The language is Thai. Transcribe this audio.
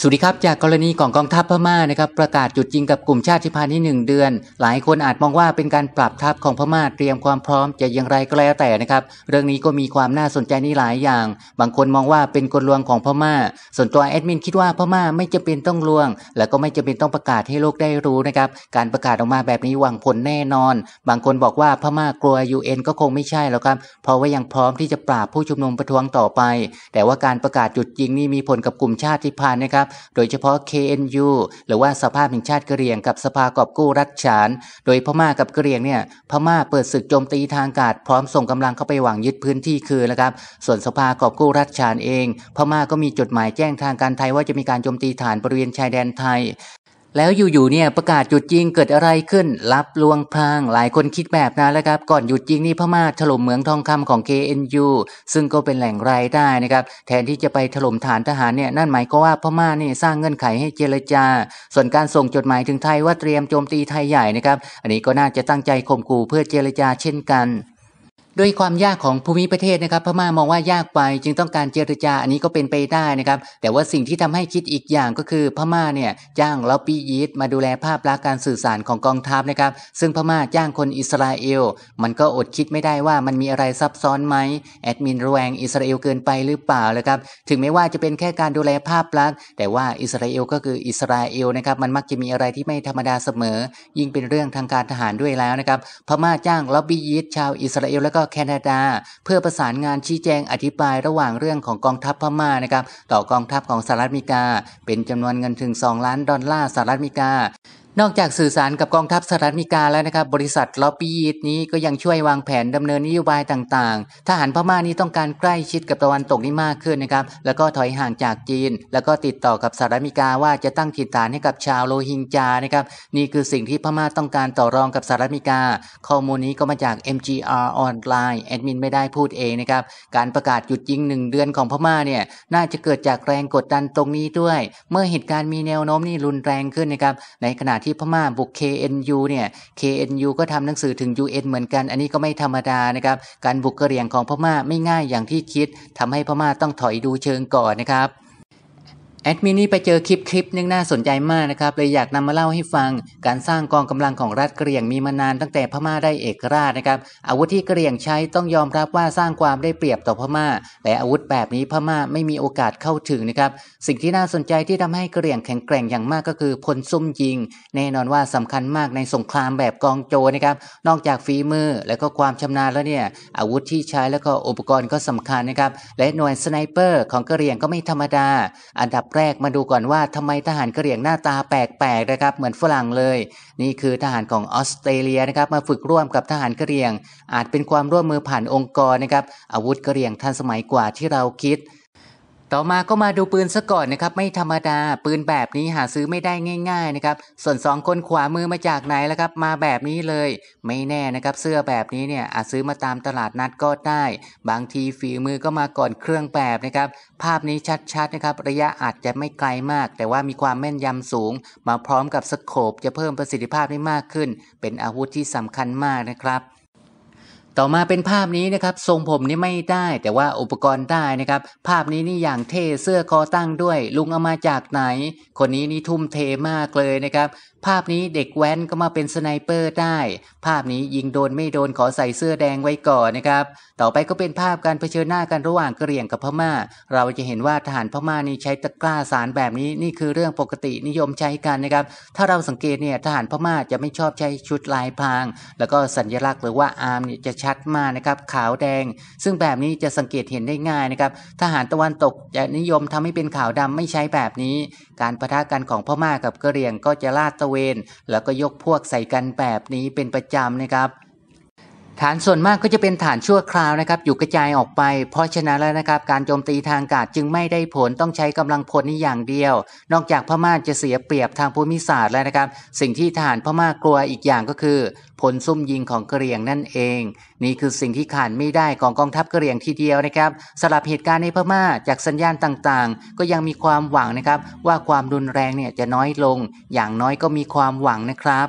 สวัสดีครับจากกรณีของกองทัพพม่านะครับประกาศจุดยิงกับกลุ่มชาติพันธุ์ที่ 1 เดือน หลายคนอาจมองว่าเป็นการปรับทัพของพม่าเตรียมความพร้อมจะอย่างไรก็แล้วแต่นะครับ เรื่องนี้ก็มีความน่าสนใจนี่หลายอย่าง บางคนมองว่าเป็นกลลวงของพม่า ส่วนตัวแอดมินคิดว่าพม่าไม่จะเป็นต้องลวง และก็ไม่จะเป็นต้องประกาศให้โลกได้รู้นะครับการประกาศออกมาแบบนี้หวังผลแน่นอน บางคนบอกว่าพม่ากลัว UN ก็คงไม่ใช่แล้วครับเพราะว่ายังพร้อมที่จะปราบผู้ชุมนุมประท้วงต่อไป แต่ว่าการประกาศจุดยิงนี่มีผลกับกลุ่มชาติพันธุ์นะครับโดยเฉพาะ KNU หรือว่าสภาพแห่งชาติกะเหรี่ยงกับสภากอบกู้รัฐฉาน โดยพม่ากับกะเหรี่ยงเนี่ย พม่าเปิดศึกโจมตีทางการพร้อมส่งกำลังเข้าไปหวังยึดพื้นที่คืนนะครับ ส่วนสภากอบกู้รัฐฉานเอง พม่าก็มีจดหมายแจ้งทางการไทยว่าจะมีการโจมตีฐานบริเวณชายแดนไทยแล้วอยู่ๆเนี่ยประกาศหยุดยิงเกิดอะไรขึ้น รับลวงพราง หลายคนคิดแบบนั้นแล้วครับ ก่อนหยุดยิงนี่พม่าถล่มเหมืองทองคำของ KNU ซึ่งก็เป็นแหล่งรายได้นะครับแทนที่จะไปถล่มฐานทหารเนี่ยนั่นหมายก็ว่าพม่านี่สร้างเงื่อนไขให้เจรจา ส่วนการส่งจดหมายถึงไทยว่าเตรียมโจมตีไทยใหญ่นะครับ อันนี้ก็น่าจะตั้งใจข่มขู่เพื่อเจรจาเช่นกันโดยความยากของภูมิประเทศนะครับพม่ามองว่ายากไปจึงต้องการเจรจาอันนี้ก็เป็นไปได้นะครับแต่ว่าสิ่งที่ทำให้คิดอีกอย่างก็คือ พม่าเนี่ยจ้างล็อบบี้ยีสมาดูแลภาพลักษณ์การสื่อสารของกองทัพนะครับซึ่งพม่าจ้างคนอิสราเอล มันก็อดคิดไม่ได้ว่ามันมีอะไรซับซ้อนไหมแอดมินแวงอิสราเอลเกินไปหรือเปล่าเลยครับถึงแม้ว่าจะเป็นแค่การดูแลภาพลักษณ์แต่ว่าอิสราเอลก็คืออิสราเอลนะครับมันมักจะมีอะไรที่ไม่ธรรมดาเสมอ ยิ่งเป็นเรื่องทางการทหารด้วยแล้วนะครับ พม่าจ้างล็อบบี้ยีสชาวอิสราเอลแล้วก็แคนาดาเพื่อประสานงานชี้แจงอธิบายระหว่างเรื่องของกองทัพพม่านะครับ ต่อกองทัพของสหรัฐอเมริกา เป็นจำนวนเงินถึง 2 ล้านดอลลาร์สหรัฐอเมริกานอกจาก สื่อสารกับกองทัพสหรัฐอเมริกา แล้วนะครับบริษัทลอปปี้นี้ก็ยังช่วยวางแผนดำเนินนโยบาย ต่างๆทหารพม่านี้ต้องการใกล้ชิดกับตะวันตกนี้มากขึ้นนะครับแล้วก็ถอยห่างจากจีน แล้วก็ติดต่อกับสหรัฐอเมริกาว่าจะตั้งถิ่นฐานให้กับชาวโรฮิงจานะครับนี่คือสิ่งที่พม่าต้องการต่อรองกับสหรัฐอเมริกาข้อมูลนี้ก็มาจาก MGR Online แอดมินไม่ได้พูดเองนะครับการประกาศหยุดยิงหนึ่งเดือนของพม่าเนี่ยน่าจะเกิดจากแรงกดดันตรงนี้ด้วย เมื่อเหตุการณ์มีแนวโน้มนี่รุนแรงขึ้นนะครับในขณะที่พม่าบุก KNU เนี่ย KNU ก็ทำหนังสือถึง UN เหมือนกัน อันนี้ก็ไม่ธรรมดานะครับ การบุกกระเหรี่ยงของพม่าไม่ง่ายอย่างที่คิด ทำให้พม่าต้องถอยดูเชิงก่อนนะครับแอดมินนี่ไปเจอคลิปคลิปนึงน่าสนใจมากนะครับเลยอยากนำมาเล่าให้ฟัง การสร้างกองกำลังของรัฐเกรียงมีมานานตั้งแต่พม่าได้เอกราชนะครับอาวุธที่เกรียงใช้ต้องยอมรับว่าสร้างความได้เปรียบต่อพม่า แต่อาวุธแบบนี้พม่าไม่มีโอกาสเข้าถึงนะครับสิ่งที่น่าสนใจที่ทำให้เกรียงแข็งแกร่งอย่างมากก็คือพลซุ่มยิง แน่นอนว่าสำคัญมากในสงครามแบบกองโจนะครับนอกจากฝีมือและก็ความชำนาญแล้วเนี่ยอาวุธที่ใช้แล้วก็อุปกรณ์ก็สำคัญนะครับและหน่วยสไนเปอร์ของเกรียงก็ไม่ธรรมดาอันดับแรกมาดูก่อนว่าทำไมทหารกระเหรี่ยงหน้าตาแปลกๆนะครับเหมือนฝรั่งเลย นี่คือทหารของออสเตรเลียนะครับมาฝึกร่วมกับทหารกระเหรี่ยง อาจเป็นความร่วมมือผ่านองค์กรนะครับอาวุธกระเหรี่ยงทันสมัยกว่าที่เราคิดต่อมาก็มาดูปืนซะก่อนนะครับ ไม่ธรรมดา ปืนแบบนี้หาซื้อไม่ได้ง่าย ๆนะครับ ส่วนสองคนขวามือมาจากไหนแล้วครับ มาแบบนี้เลยไม่แน่นะครับ เสื้อแบบนี้เนี่ยอาจซื้อมาตามตลาดนัดก็ได้ บางทีฝีมือก็มาก่อนเครื่องแบบนะครับ ภาพนี้ชัดๆนะครับ ระยะอาจจะไม่ไกลมาก แต่ว่ามีความแม่นยำสูง มาพร้อมกับสโคปจะเพิ่มประสิทธิภาพได้มากขึ้น เป็นอาวุธที่สำคัญมากนะครับต่อมาเป็นภาพนี้นะครับทรงผมนี่ไม่ได้แต่ว่าอุปกรณ์ได้นะครับภาพนี้นี่อย่างเทเสื้อคอตั้งด้วย ลุงเอามาจากไหน คนนี้นี่ทุ่มเทมากเลยนะครับภาพนี้เด็กแว้นก็มาเป็นสไนเปอร์ได้ ภาพนี้ยิงโดนไม่โดนขอใส่เสื้อแดงไว้ก่อนนะครับ ต่อไปก็เป็นภาพการเผชิญหน้ากันระหว่างกะเหรี่ยงกับพม่า เราจะเห็นว่าทหารพม่านี่ใช้ตะกร้าสารแบบนี้นี่คือเรื่องปกตินิยมใช้กันนะครับถ้าเราสังเกตเนี่ยทหารพม่าจะไม่ชอบใช้ชุดลายพรางแล้วก็สัญลักษณ์หรือว่าอาร์มเนี่ยจะใช้ชัดมากนะครับขาวแดง ซึ่งแบบนี้จะสังเกตเห็นได้ง่ายนะครับ ทหารตะวันตกจะนิยมทำให้เป็นขาวดำไม่ใช้แบบนี้ การประทะกันของพ่อม่ากับกะเรียงก็จะลาดตะเวน แล้วก็ยกพวกใส่กันแบบนี้เป็นประจำนะครับฐานส่วนมากก็จะเป็นฐานชั่วคราวนะครับ อยู่กระจายออกไปเพราะฉะนั้นแล้วนะครับ การโจมตีทางอากาศจึงไม่ได้ผล ต้องใช้กำลังพลนี่อย่างเดียว นอกจากพม่าจะเสียเปรียบทางภูมิศาสตร์แล้วนะครับ สิ่งที่ทหารพม่ากลัวอีกอย่างก็คือผลซุ่มยิงของกะเกรียงนั่นเอง นี่คือสิ่งที่ขาดไม่ได้ของกองทัพกะเกรียงทีเดียวนะครับสำหรับเหตุการณ์ในพม่า จากสัญญาณต่างๆ ก็ยังมีความหวังนะครับ ว่าความรุนแรงเนี่ยจะน้อยลง อย่างน้อยก็มีความหวังนะครับ